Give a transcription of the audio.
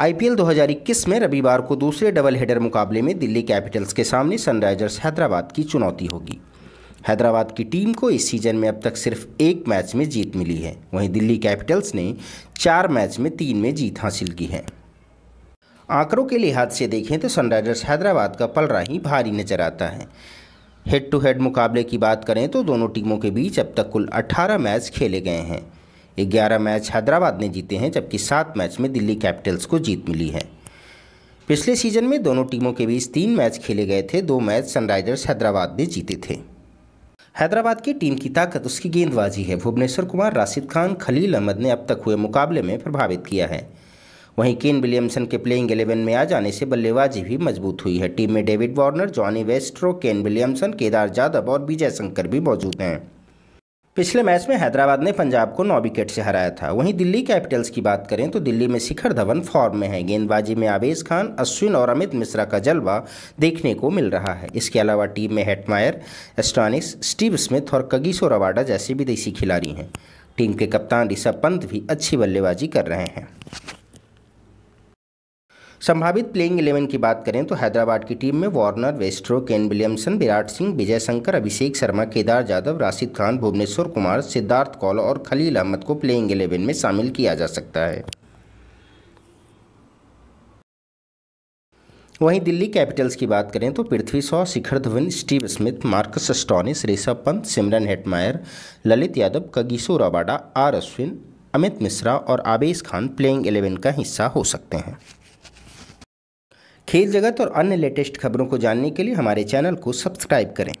IPL 2021 में रविवार को दूसरे डबल हेडर मुकाबले में दिल्ली कैपिटल्स के सामने सनराइजर्स हैदराबाद की चुनौती होगी हैदराबाद की टीम को इस सीजन में अब तक सिर्फ एक मैच में जीत मिली है वहीं दिल्ली कैपिटल्स ने चार मैच में तीन में जीत हासिल की है आंकड़ों के लिहाज से देखें तो सनराइजर्स हैदराबाद का पलरा ही भारी नजर आता है हेड टू हेड मुकाबले की बात करें तो दोनों टीमों के बीच अब तक कुल 18 मैच खेले गए हैं ग्यारह मैच हैदराबाद ने जीते हैं जबकि सात मैच में दिल्ली कैपिटल्स को जीत मिली है पिछले सीजन में दोनों टीमों के बीच तीन मैच खेले गए थे दो मैच सनराइजर्स हैदराबाद ने जीते थे हैदराबाद की टीम की ताकत उसकी गेंदबाजी है भुवनेश्वर कुमार राशिद खान खलील अहमद ने अब तक हुए मुकाबले में प्रभावित किया है वहीं केन विलियमसन के प्लेइंग एलेवन में आ जाने से बल्लेबाजी भी मजबूत हुई है टीम में डेविड वार्नर जॉनी वेस्ट्रो केन विलियमसन केदार यादव और विजय शंकर भी मौजूद हैं पिछले मैच में हैदराबाद ने पंजाब को नौ विकेट से हराया था वहीं दिल्ली कैपिटल्स की बात करें तो दिल्ली में शिखर धवन फॉर्म में है गेंदबाजी में आवेश खान अश्विन और अमित मिश्रा का जलवा देखने को मिल रहा है इसके अलावा टीम में हेटमायर एस्टानिस स्टीव स्मिथ और कगीसो रवाडा जैसे विदेशी खिलाड़ी हैं टीम के कप्तान ऋषभ पंत भी अच्छी बल्लेबाजी कर रहे हैं संभावित प्लेइंग इलेवन की बात करें तो हैदराबाद की टीम में वार्नर वेस्ट्रो केन विलियमसन विराट सिंह विजय शंकर अभिषेक शर्मा केदार यादव राशिद खान भुवनेश्वर कुमार सिद्धार्थ कौल और खलील अहमद को प्लेइंग इलेवन में शामिल किया जा सकता है वहीं दिल्ली कैपिटल्स की बात करें तो Prithvi Shaw Shikhar Dhawan Steve Smith Marcus Stoinis Rishabh Pant Shimron Hetmyer Lalit Yadav Kagiso Rabada R Ashwin Amit Mishra और आबेश खान प्लेइंग एलेवन का हिस्सा हो सकते हैं खेल जगत और अन्य लेटेस्ट खबरों को जानने के लिए हमारे चैनल को सब्सक्राइब करें